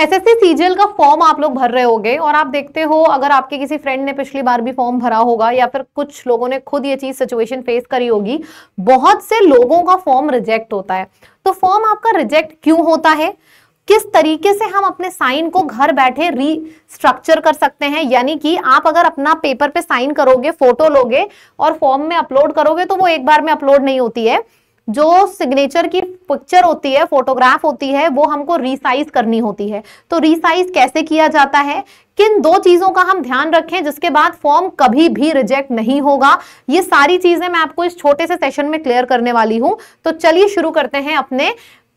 SSC CGL का form आप लोग भर रहे होगे और आप देखते हो अगर आपके किसी फ्रेंड ने पिछली बार भी फॉर्म भरा होगा या फिर कुछ लोगों ने खुद ये चीज सिचुएशन फेस करी होगी बहुत से लोगों का फॉर्म रिजेक्ट होता है तो फॉर्म आपका रिजेक्ट क्यों होता है किस तरीके से हम अपने साइन को घर बैठे रीस्ट्रक्चर कर सकते हैं यानी कि आप अगर अपना पेपर पे साइन करोगे फोटो लोगे और फॉर्म में अपलोड करोगे तो वो एक बार में अपलोड नहीं होती है जो सिग्नेचर की पिक्चर होती है फोटोग्राफ होती है वो हमको रिसाइज करनी होती है तो रिसाइज कैसे किया जाता है किन दो चीजों का हम ध्यान रखें जिसके बाद फॉर्म कभी भी रिजेक्ट नहीं होगा ये सारी चीजें मैं आपको इस छोटे से सेशन में क्लियर करने वाली हूं तो चलिए शुरू करते हैं अपने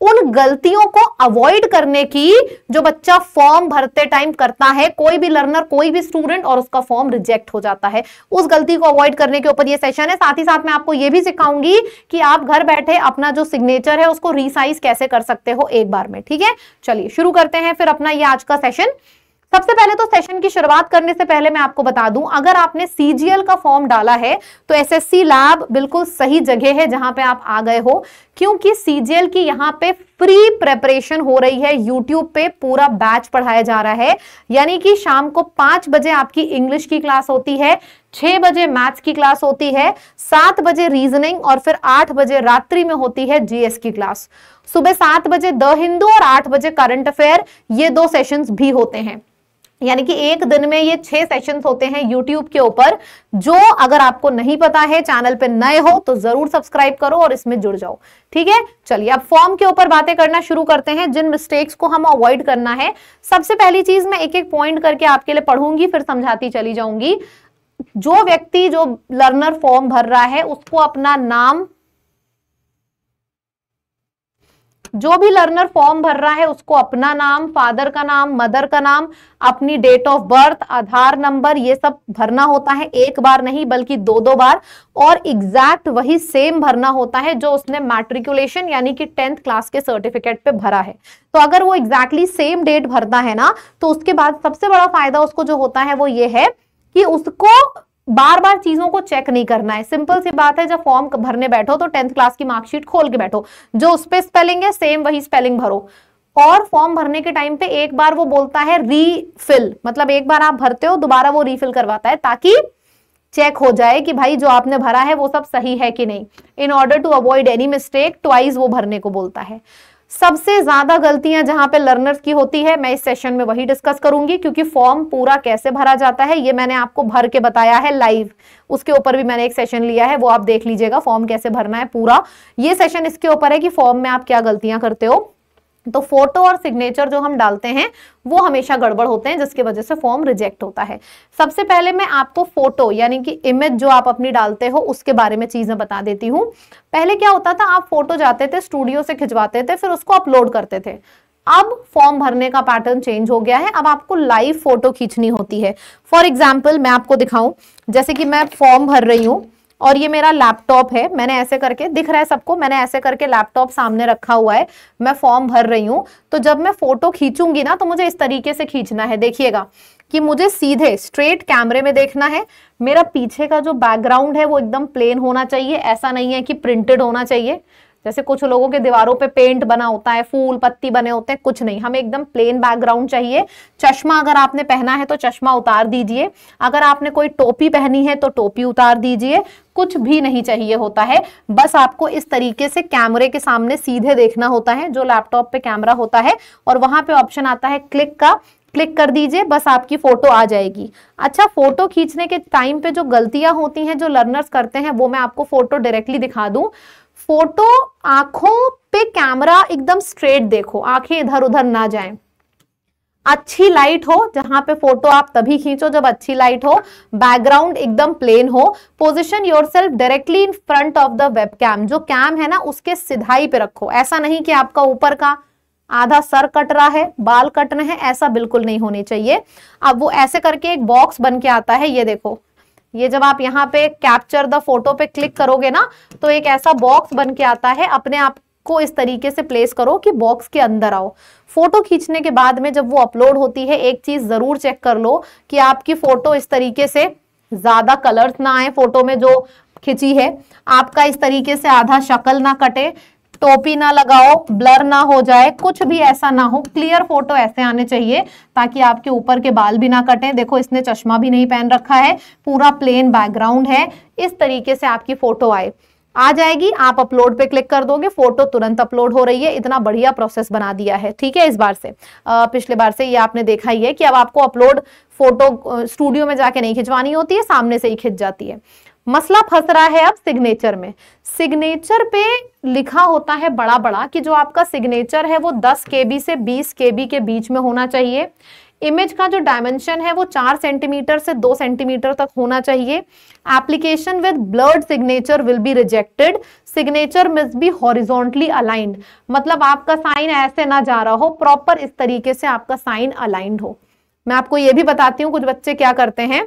उन गलतियों को अवॉइड करने की जो बच्चा फॉर्म भरते टाइम करता है कोई भी लर्नर कोई भी स्टूडेंट और उसका फॉर्म रिजेक्ट हो जाता है उस गलती को अवॉइड करने के ऊपर ये सेशन है साथ ही साथ मैं आपको ये भी सिखाऊंगी कि आप घर बैठे अपना जो सिग्नेचर है उसको रिसाइज कैसे कर सकते हो एक बार में ठीक है चलिए शुरू करते हैं फिर अपना ये आज का सेशन सबसे पहले तो सेशन की शुरुआत करने से पहले मैं आपको बता दूं अगर आपने सीजीएल का फॉर्म डाला है तो एसएससी लैब बिल्कुल सही जगह है जहां पे आप आ गए हो क्योंकि सीजीएल की यहाँ पे फ्री प्रेपरेशन हो रही है यूट्यूब पे पूरा बैच पढ़ाया जा रहा है यानी कि शाम को पांच बजे आपकी इंग्लिश की क्लास होती है छह बजे मैथ्स की क्लास होती है सात बजे रीजनिंग और फिर आठ बजे रात्रि में होती है जीएस की क्लास सुबह सात बजे द हिंदू और आठ बजे करंट अफेयर ये दो सेशंस भी होते हैं यानी कि एक दिन में ये छह सेशन होते हैं यूट्यूब के ऊपर जो अगर आपको नहीं पता है चैनल पे नए हो तो जरूर सब्सक्राइब करो और इसमें जुड़ जाओ ठीक है चलिए अब फॉर्म के ऊपर बातें करना शुरू करते हैं जिन मिस्टेक्स को हम अवॉइड करना है सबसे पहली चीज मैं एक एक पॉइंट करके आपके लिए पढ़ूंगी फिर समझाती चली जाऊंगी जो व्यक्ति जो लर्नर फॉर्म भर रहा है उसको अपना नाम जो भी लर्नर फॉर्म भर रहा है उसको अपना नाम फादर का नाम मदर का नाम अपनी date of birth Aadhaar number ये सब भरना होता है एक बार नहीं बल्कि दो दो बार और एग्जैक्ट वही सेम भरना होता है जो उसने मैट्रिकुलेशन यानी कि टेंथ क्लास के सर्टिफिकेट पे भरा है तो अगर वो एग्जैक्टली सेम डेट भरता है ना तो उसके बाद सबसे बड़ा फायदा उसको जो होता है वो ये है कि उसको बार बार चीजों को चेक नहीं करना है सिंपल सी बात है जब फॉर्म भरने बैठो तो टेंथ क्लास की मार्कशीट खोल के बैठो जो उस पर स्पेलिंग है सेम वही स्पेलिंग भरो और फॉर्म भरने के टाइम पे एक बार वो बोलता है रीफिल मतलब एक बार आप भरते हो दोबारा वो रीफिल करवाता है ताकि चेक हो जाए कि भाई जो आपने भरा है वो सब सही है कि नहीं in order to avoid any mistake twice वो भरने को बोलता है सबसे ज्यादा गलतियां जहां पे लर्नर्स की होती है मैं इस सेशन में वही डिस्कस करूंगी क्योंकि फॉर्म पूरा कैसे भरा जाता है ये मैंने आपको भर के बताया है लाइव उसके ऊपर भी मैंने एक सेशन लिया है वो आप देख लीजिएगा फॉर्म कैसे भरना है पूरा ये सेशन इसके ऊपर है कि फॉर्म में आप क्या गलतियां करते हो तो फोटो और सिग्नेचर जो हम डालते हैं वो हमेशा गड़बड़ होते हैं जिसकी वजह से फॉर्म रिजेक्ट होता है सबसे पहले मैं आपको फोटो यानी कि इमेज जो आप अपनी डालते हो उसके बारे में चीज़ें बता देती हूँ पहले क्या होता था आप फोटो जाते थे स्टूडियो से खिंचवाते थे फिर उसको अपलोड करते थे अब फॉर्म भरने का पैटर्न चेंज हो गया है अब आपको लाइव फोटो खींचनी होती है फॉर एग्जाम्पल मैं आपको दिखाऊं जैसे कि मैं फॉर्म भर रही हूँ और ये मेरा लैपटॉप है मैंने ऐसे करके दिख रहा है सबको मैंने ऐसे करके लैपटॉप सामने रखा हुआ है मैं फॉर्म भर रही हूं तो जब मैं फोटो खींचूंगी ना तो मुझे इस तरीके से खींचना है देखिएगा कि मुझे सीधे स्ट्रेट कैमरे में देखना है मेरा पीछे का जो बैकग्राउंड है वो एकदम प्लेन होना चाहिए ऐसा नहीं है कि प्रिंटेड होना चाहिए जैसे कुछ लोगों के दीवारों पे पेंट बना होता है फूल पत्ती बने होते हैं कुछ नहीं हमें एकदम प्लेन बैकग्राउंड चाहिए चश्मा अगर आपने पहना है तो चश्मा उतार दीजिए अगर आपने कोई टोपी पहनी है तो टोपी उतार दीजिए कुछ भी नहीं चाहिए होता है बस आपको इस तरीके से कैमरे के सामने सीधे देखना होता है जो लैपटॉप पे कैमरा होता है और वहां पे ऑप्शन आता है क्लिक का क्लिक कर दीजिए बस आपकी फोटो आ जाएगी अच्छा फोटो खींचने के टाइम पे जो गलतियां होती हैं जो लर्नर्स करते हैं वो मैं आपको फोटो डायरेक्टली दिखा दूं फोटो आंखों पे कैमरा एकदम स्ट्रेट देखो आंखें इधर उधर ना जाए अच्छी लाइट हो जहां पे फोटो आप तभी खींचो जब अच्छी लाइट हो बैकग्राउंड एकदम प्लेन हो position yourself directly in front of the web cam जो कैम है ना उसके सिधाई पे रखो ऐसा नहीं कि आपका ऊपर का आधा सर कट रहा है बाल कट रहे हैं ऐसा बिल्कुल नहीं होने चाहिए अब वो ऐसे करके एक बॉक्स बन के आता है ये देखो ये जब आप यहाँ पे कैप्चर द फोटो पे क्लिक करोगे ना तो एक ऐसा बॉक्स बन के आता है अपने आप को इस तरीके से प्लेस करो कि बॉक्स के अंदर आओ फोटो खींचने के बाद में जब वो अपलोड होती है एक चीज जरूर चेक कर लो कि आपकी फोटो इस तरीके से ज्यादा कलर्स ना आए फोटो में जो खिंची है आपका इस तरीके से आधा शक्ल ना कटे टोपी ना लगाओ ब्लर ना हो जाए कुछ भी ऐसा ना हो क्लियर फोटो ऐसे आने चाहिए ताकि आपके ऊपर के बाल भी ना कटे देखो इसने चश्मा भी नहीं पहन रखा है पूरा प्लेन बैकग्राउंड है इस तरीके से आपकी फोटो आए आ जाएगी आप अपलोड पे क्लिक कर दोगे फोटो तुरंत अपलोड हो रही है इतना बढ़िया प्रोसेस बना दिया है ठीक है इस बार से आ, पिछले बार से ये आपने देखा ही है कि अब आपको अपलोड फोटो स्टूडियो में जाके नहीं खिंचवानी होती है सामने से ही खिंच जाती है मसला फंस रहा है अब सिग्नेचर में सिग्नेचर पे लिखा होता है बड़ा बड़ा कि जो आपका सिग्नेचर है वो 10 के से 20 के के बीच में होना चाहिए इमेज का जो डायमेंशन है वो चार सेंटीमीटर से दो सेंटीमीटर तक होना चाहिए application with blurred signature will be rejected signature must be horizontally aligned मतलब आपका साइन ऐसे ना जा रहा हो प्रॉपर इस तरीके से आपका साइन अलाइंड हो मैं आपको ये भी बताती हूँ कुछ बच्चे क्या करते हैं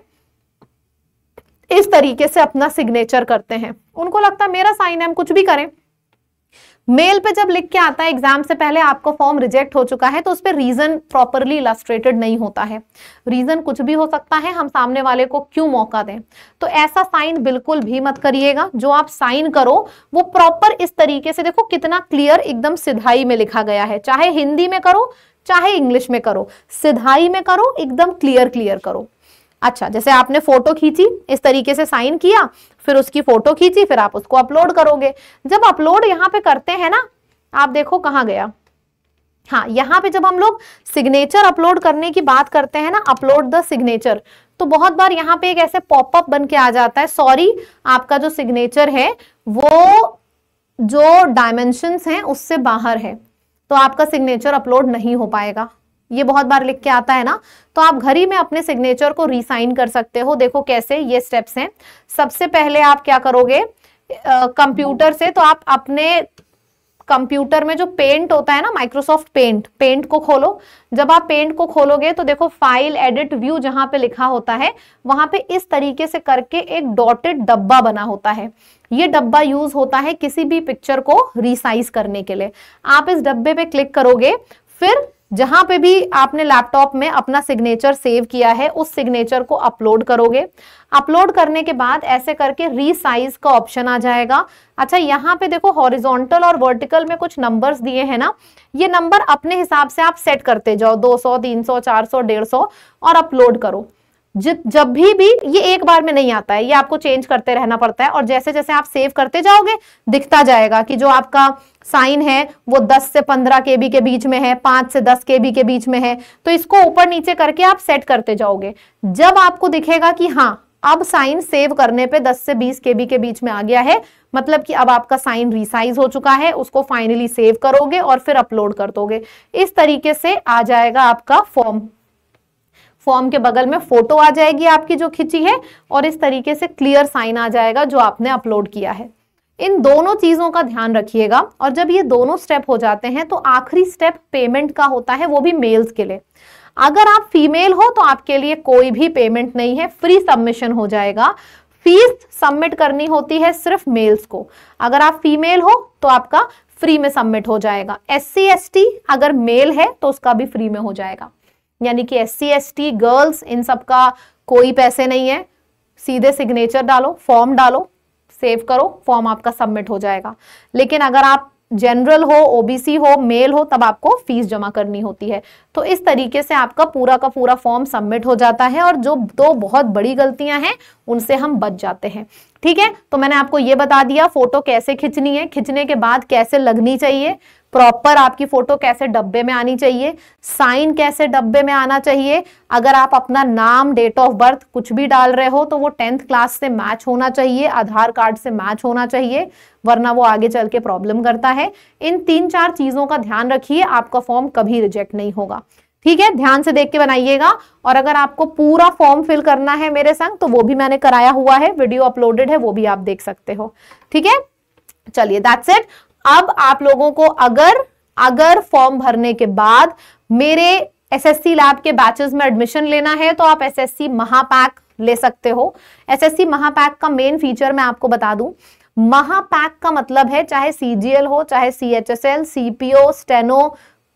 इस तरीके से अपना सिग्नेचर करते हैं उनको लगता है मेरा साइन है हम कुछ भी करें मेल पे जब लिख के आता है एग्जाम से पहले आपका फॉर्म रिजेक्ट हो चुका है तो उस पर रीजन प्रॉपरली इलास्ट्रेटेड नहीं होता है रीजन कुछ भी हो सकता है हम सामने वाले को क्यों मौका दें तो ऐसा साइन बिल्कुल भी मत करिएगा जो आप साइन करो वो प्रॉपर इस तरीके से देखो कितना क्लियर एकदम सिधाई में लिखा गया है चाहे हिंदी में करो चाहे इंग्लिश में करो सिधाई में करो एकदम क्लियर क्लियर करो अच्छा जैसे आपने फोटो खींची इस तरीके से साइन किया फिर उसकी फोटो खींची फिर आप उसको अपलोड करोगे जब अपलोड यहाँ पे करते हैं ना आप देखो कहाँ गया हाँ यहाँ पे जब हम लोग सिग्नेचर अपलोड करने की बात करते हैं ना अपलोड द सिग्नेचर तो बहुत बार यहाँ पे एक ऐसे पॉपअप बन के आ जाता है सॉरी आपका जो सिग्नेचर है वो जो डायमेंशन है उससे बाहर है तो आपका सिग्नेचर अपलोड नहीं हो पाएगा ये बहुत बार लिख के आता है ना तो आप घर ही में अपने सिग्नेचर को रिसाइन कर सकते हो देखो कैसे ये स्टेप्स हैं सबसे पहले आप क्या करोगे कंप्यूटर से तो आप अपने कंप्यूटर में जो पेंट होता है ना माइक्रोसॉफ्ट पेंट पेंट को खोलो जब आप पेंट को खोलोगे तो देखो फाइल एडिट व्यू जहां पे लिखा होता है वहां पे इस तरीके से करके एक डॉटेड डब्बा बना होता है ये डब्बा यूज होता है किसी भी पिक्चर को रिसाइज करने के लिए आप इस डब्बे पे क्लिक करोगे फिर जहां पे भी आपने लैपटॉप में अपना सिग्नेचर सेव किया है उस सिग्नेचर को अपलोड करोगे अपलोड करने के बाद ऐसे करके रीसाइज का ऑप्शन आ जाएगा अच्छा यहाँ पे देखो हॉरिजॉन्टल और वर्टिकल में कुछ नंबर्स दिए हैं ना ये नंबर अपने हिसाब से आप सेट करते जाओ 200, 300, 400, 150 और अपलोड करो जब भी भी ये एक बार में नहीं आता है ये आपको चेंज करते रहना पड़ता है और जैसे जैसे आप सेव करते जाओगे दिखता जाएगा कि जो आपका साइन है वो 10 से 15 के बी के बीच में है 5 से 10 के बी के बीच में है तो इसको ऊपर नीचे करके आप सेट करते जाओगे जब आपको दिखेगा कि हाँ अब साइन सेव करने पे 10 से 20 के बी के बीच में आ गया है मतलब कि अब आपका साइन रिसाइज हो चुका है उसको फाइनली सेव करोगे और फिर अपलोड कर दोगे इस तरीके से आ जाएगा आपका फॉर्म फॉर्म के बगल में फोटो आ जाएगी आपकी जो खिंची है और इस तरीके से क्लियर साइन आ जाएगा जो आपने अपलोड किया है इन दोनों चीज़ों का ध्यान रखिएगा और जब ये दोनों स्टेप हो जाते हैं तो आखिरी स्टेप पेमेंट का होता है वो भी मेल्स के लिए अगर आप फीमेल हो तो आपके लिए कोई भी पेमेंट नहीं है फ्री सबमिशन हो जाएगा फीस सबमिट करनी होती है सिर्फ मेल्स को अगर आप फीमेल हो तो आपका फ्री में सबमिट हो जाएगा एस सी अगर मेल है तो उसका भी फ्री में हो जाएगा यानी कि S C S T girls इन सब का कोई पैसे नहीं है सीधे सिग्नेचर डालो फॉर्म डालो सेव करो फॉर्म आपका सबमिट हो जाएगा लेकिन अगर आप जनरल हो ओबीसी हो मेल हो तब आपको फीस जमा करनी होती है तो इस तरीके से आपका पूरा का पूरा फॉर्म सबमिट हो जाता है और जो दो बहुत बड़ी गलतियां हैं उनसे हम बच जाते हैं ठीक है तो मैंने आपको ये बता दिया फोटो कैसे खिंचनी है खिंचने के बाद कैसे लगनी चाहिए प्रॉपर आपकी फोटो कैसे डब्बे में आनी चाहिए साइन कैसे डब्बे में आना चाहिए अगर आप अपना नाम डेट ऑफ बर्थ कुछ भी डाल रहे हो तो वो टेंथ क्लास से मैच होना चाहिए आधार कार्ड से मैच होना चाहिए वरना वो आगे चल के प्रॉब्लम करता है इन तीन चार चीजों का ध्यान रखिए आपका फॉर्म कभी रिजेक्ट नहीं होगा ठीक है ध्यान से देख के बनाइएगा और अगर आपको पूरा फॉर्म फिल करना है मेरे संग तो वो भी मैंने कराया हुआ है वीडियो अपलोडेड है वो भी आप देख सकते हो ठीक है चलिए दैट्स इट अब आप लोगों को अगर अगर फॉर्म भरने के बाद मेरे एसएससी लैब के बैचेस में एडमिशन लेना है तो आप एसएससी महापैक ले सकते हो एसएससी महापैक का मेन फीचर मैं आपको बता दूं महापैक का मतलब है चाहे सीजीएल हो चाहे सीएचएसएल सीपीओ स्टेनो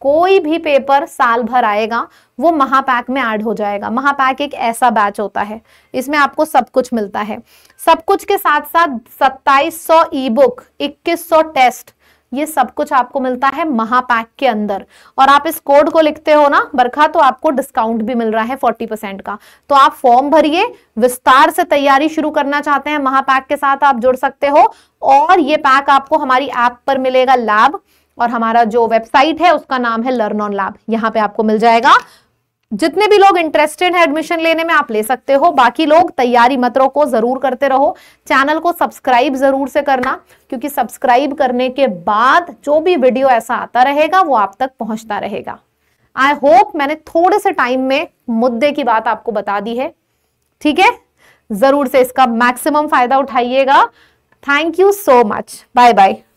कोई भी पेपर साल भर आएगा वो महापैक में ऐड हो जाएगा महापैक एक ऐसा बैच होता है इसमें आपको सब कुछ मिलता है सब कुछ के साथ साथ 2700 ई बुक सौ टेस्ट ये सब कुछ आपको मिलता है महापैक के अंदर और आप इस कोड को लिखते हो ना बरखा तो आपको डिस्काउंट भी मिल रहा है फोर्टी परसेंट का तो आप फॉर्म भरिए विस्तार से तैयारी शुरू करना चाहते हैं महापैक के साथ आप जुड़ सकते हो और ये पैक आपको हमारी ऐप पर मिलेगा लैब और हमारा जो वेबसाइट है उसका नाम है लर्न ऑन लैब यहाँ पे आपको मिल जाएगा जितने भी लोग इंटरेस्टेड हैं एडमिशन लेने में आप ले सकते हो बाकी लोग तैयारी मतरों को जरूर करते रहो चैनल को सब्सक्राइब जरूर से करना क्योंकि सब्सक्राइब करने के बाद जो भी वीडियो ऐसा आता रहेगा वो आप तक पहुंचता रहेगा आई होप मैंने थोड़े से टाइम में मुद्दे की बात आपको बता दी है ठीक है जरूर से इसका मैक्सिमम फायदा उठाइएगा thank you so much bye bye